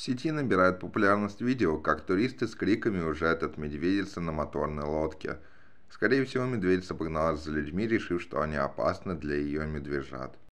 сети набирают популярность видео, как туристы с криками уезжают от медведицы на моторной лодке. Скорее всего, медведица погналась за людьми, решив, что они опасны для ее медвежат.